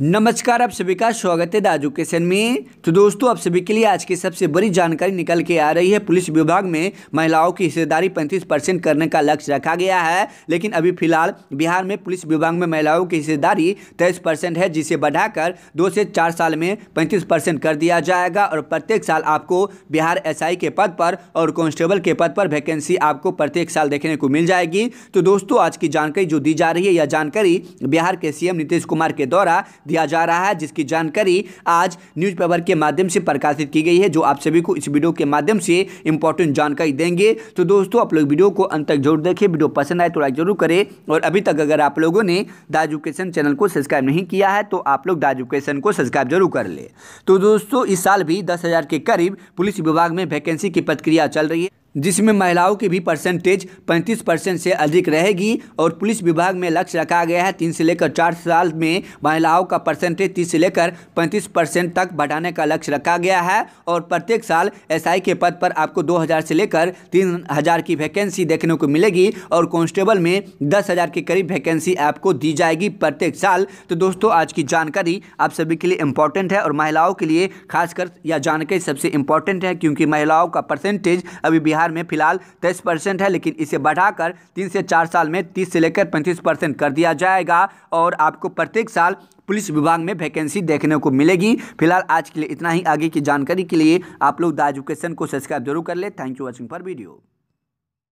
नमस्कार आप सभी का स्वागत है द एजुकेशन में तो दोस्तों आप सभी के लिए आज की सबसे बड़ी जानकारी निकल के आ रही है पुलिस विभाग में महिलाओं की हिस्सेदारी 35 परसेंट करने का लक्ष्य रखा गया है लेकिन अभी फिलहाल बिहार में पुलिस विभाग में महिलाओं की हिस्सेदारी 23 परसेंट है जिसे बढ़ाकर दो से चार साल में पैंतीस परसेंट कर दिया जाएगा और प्रत्येक साल आपको बिहार एस के पद पर और कॉन्स्टेबल के पद पर वैकेंसी आपको प्रत्येक साल देखने को मिल जाएगी तो दोस्तों आज की जानकारी जो दी जा रही है यह जानकारी बिहार के सी नीतीश कुमार के द्वारा दिया जा रहा है जिसकी जानकारी आज न्यूज़पेपर के माध्यम से प्रकाशित की गई है जो आप सभी को इस वीडियो के माध्यम से इंपॉर्टेंट जानकारी देंगे तो दोस्तों आप लोग वीडियो को अंत तक जरूर देखें वीडियो पसंद आए तो लाइक जरूर करें और अभी तक अगर आप लोगों ने द एजुकेशन चैनल को सब्सक्राइब नहीं किया है तो आप लोग द एजुकेशन को सब्सक्राइब जरूर कर ले तो दोस्तों इस साल भी दस के करीब पुलिस विभाग में वैकेंसी की प्रक्रिया चल रही है जिसमें महिलाओं की भी परसेंटेज 35 परसेंट से अधिक रहेगी और पुलिस विभाग में लक्ष्य रखा गया है तीन से लेकर चार साल में महिलाओं का परसेंटेज तीस से लेकर 35 परसेंट तक बढ़ाने का लक्ष्य रखा गया है और प्रत्येक साल एसआई के पद पर आपको 2000 से लेकर 3000 की वैकेंसी देखने को मिलेगी और कांस्टेबल में दस के करीब वैकेंसी आपको दी जाएगी प्रत्येक साल तो दोस्तों आज की जानकारी आप सभी के लिए इम्पॉर्टेंट है और महिलाओं के लिए खासकर यह जानकारी सबसे इम्पोर्टेंट है क्योंकि महिलाओं का परसेंटेज अभी बिहार बिहार में फिलहाल तेईस परसेंट है लेकिन इसे बढ़ाकर तीन से चार साल में तीस से लेकर पैंतीस परसेंट कर दिया जाएगा और आपको प्रत्येक साल पुलिस विभाग में वैकेंसी देखने को मिलेगी फिलहाल आज के लिए इतना ही आगे की जानकारी के लिए आप लोग द एजुकेशन को सब्सक्राइब जरूर कर ले thank you watching for video